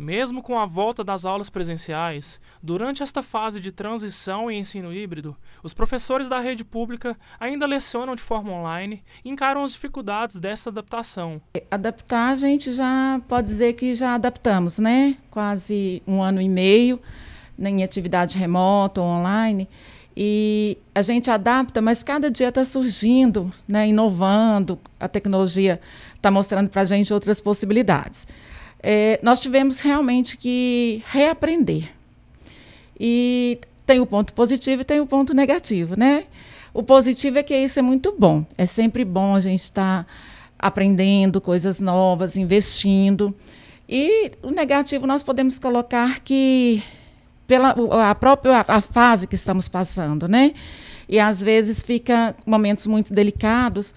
Mesmo com a volta das aulas presenciais, durante esta fase de transição e ensino híbrido, os professores da rede pública ainda lecionam de forma online e encaram as dificuldades dessa adaptação. Adaptar, a gente já pode dizer que já adaptamos, né? Quase um ano e meio em atividade remota ou online. E a gente adapta, mas cada dia está surgindo, né, inovando, a tecnologia está mostrando para a gente outras possibilidades é, nós tivemos realmente que reaprender. E tem o ponto positivo e tem o ponto negativo, né? O positivo é que isso é muito bom. É sempre bom a gente estar tá aprendendo coisas novas, investindo. E o negativo nós podemos colocar que pela a própria a fase que estamos passando, né? E às vezes fica momentos muito delicados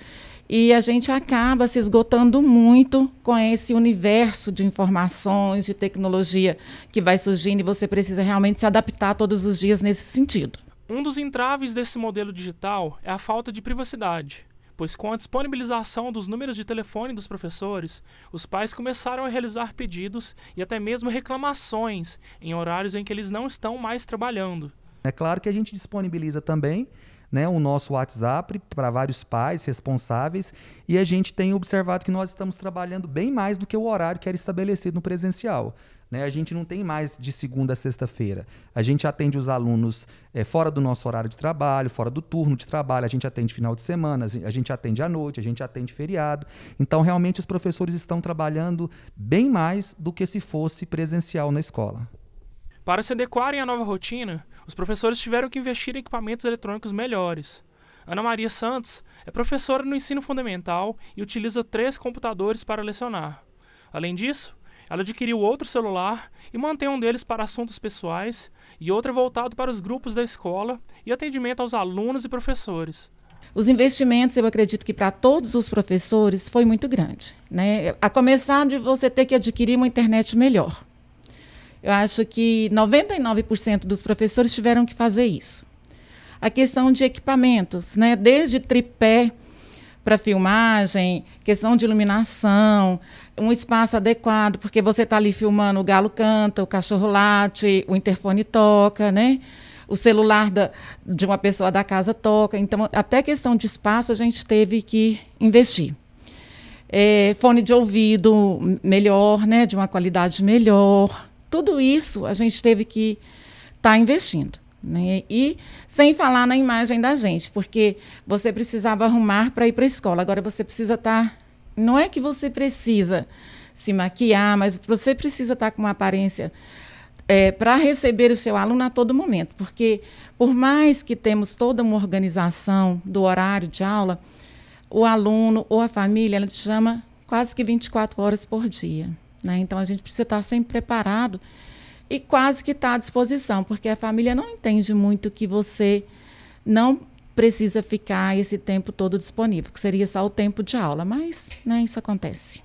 e a gente acaba se esgotando muito com esse universo de informações, de tecnologia que vai surgindo e você precisa realmente se adaptar todos os dias nesse sentido. Um dos entraves desse modelo digital é a falta de privacidade pois com a disponibilização dos números de telefone dos professores, os pais começaram a realizar pedidos e até mesmo reclamações em horários em que eles não estão mais trabalhando. É claro que a gente disponibiliza também né, o nosso WhatsApp para vários pais responsáveis e a gente tem observado que nós estamos trabalhando bem mais do que o horário que era estabelecido no presencial. Né? A gente não tem mais de segunda a sexta-feira. A gente atende os alunos é, fora do nosso horário de trabalho, fora do turno de trabalho, a gente atende final de semana, a gente atende à noite, a gente atende feriado. Então, realmente, os professores estão trabalhando bem mais do que se fosse presencial na escola. Para se adequarem à nova rotina, os professores tiveram que investir em equipamentos eletrônicos melhores. Ana Maria Santos é professora no ensino fundamental e utiliza três computadores para lecionar. Além disso, ela adquiriu outro celular e mantém um deles para assuntos pessoais e outro voltado para os grupos da escola e atendimento aos alunos e professores. Os investimentos, eu acredito que para todos os professores foi muito grande, né? A começar de você ter que adquirir uma internet melhor. Eu acho que 99% dos professores tiveram que fazer isso. A questão de equipamentos, né? desde tripé para filmagem, questão de iluminação, um espaço adequado, porque você está ali filmando o galo canta, o cachorro late, o interfone toca, né? O celular da, de uma pessoa da casa toca. Então, até questão de espaço a gente teve que investir. É, fone de ouvido melhor, né? De uma qualidade melhor tudo isso a gente teve que estar tá investindo. Né? E sem falar na imagem da gente, porque você precisava arrumar para ir para a escola, agora você precisa estar. Tá... Não é que você precisa se maquiar, mas você precisa estar tá com uma aparência é, para receber o seu aluno a todo momento, porque por mais que temos toda uma organização do horário de aula, o aluno ou a família ela te chama quase que 24 horas por dia. Né? Então a gente precisa estar sempre preparado e quase que estar tá à disposição, porque a família não entende muito que você não precisa ficar esse tempo todo disponível, que seria só o tempo de aula, mas né, isso acontece.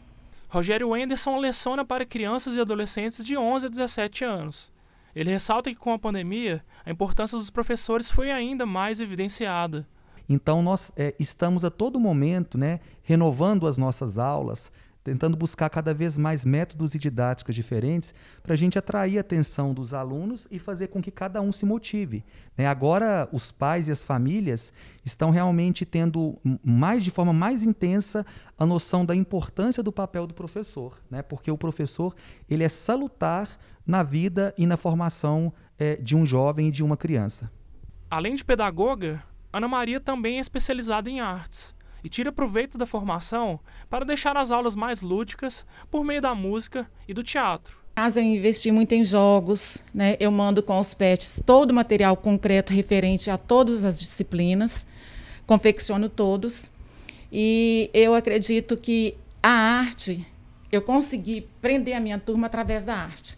Rogério Anderson leciona para crianças e adolescentes de 11 a 17 anos. Ele ressalta que com a pandemia, a importância dos professores foi ainda mais evidenciada. Então nós é, estamos a todo momento né, renovando as nossas aulas, tentando buscar cada vez mais métodos e didáticas diferentes para a gente atrair a atenção dos alunos e fazer com que cada um se motive. Né? Agora, os pais e as famílias estão realmente tendo mais de forma mais intensa a noção da importância do papel do professor, né? porque o professor ele é salutar na vida e na formação é, de um jovem e de uma criança. Além de pedagoga, Ana Maria também é especializada em artes e tira proveito da formação para deixar as aulas mais lúdicas por meio da música e do teatro. Casa eu investi muito em jogos, né? Eu mando com os pets todo o material concreto referente a todas as disciplinas, confecciono todos. E eu acredito que a arte, eu consegui prender a minha turma através da arte.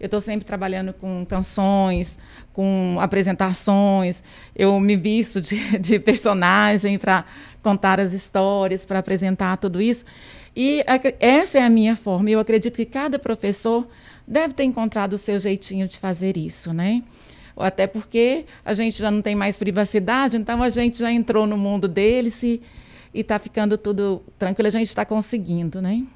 Eu estou sempre trabalhando com canções, com apresentações. Eu me visto de, de personagem para contar as histórias, para apresentar tudo isso. E essa é a minha forma. Eu acredito que cada professor deve ter encontrado o seu jeitinho de fazer isso, né? Até porque a gente já não tem mais privacidade, então a gente já entrou no mundo deles e está ficando tudo tranquilo. A gente está conseguindo, né?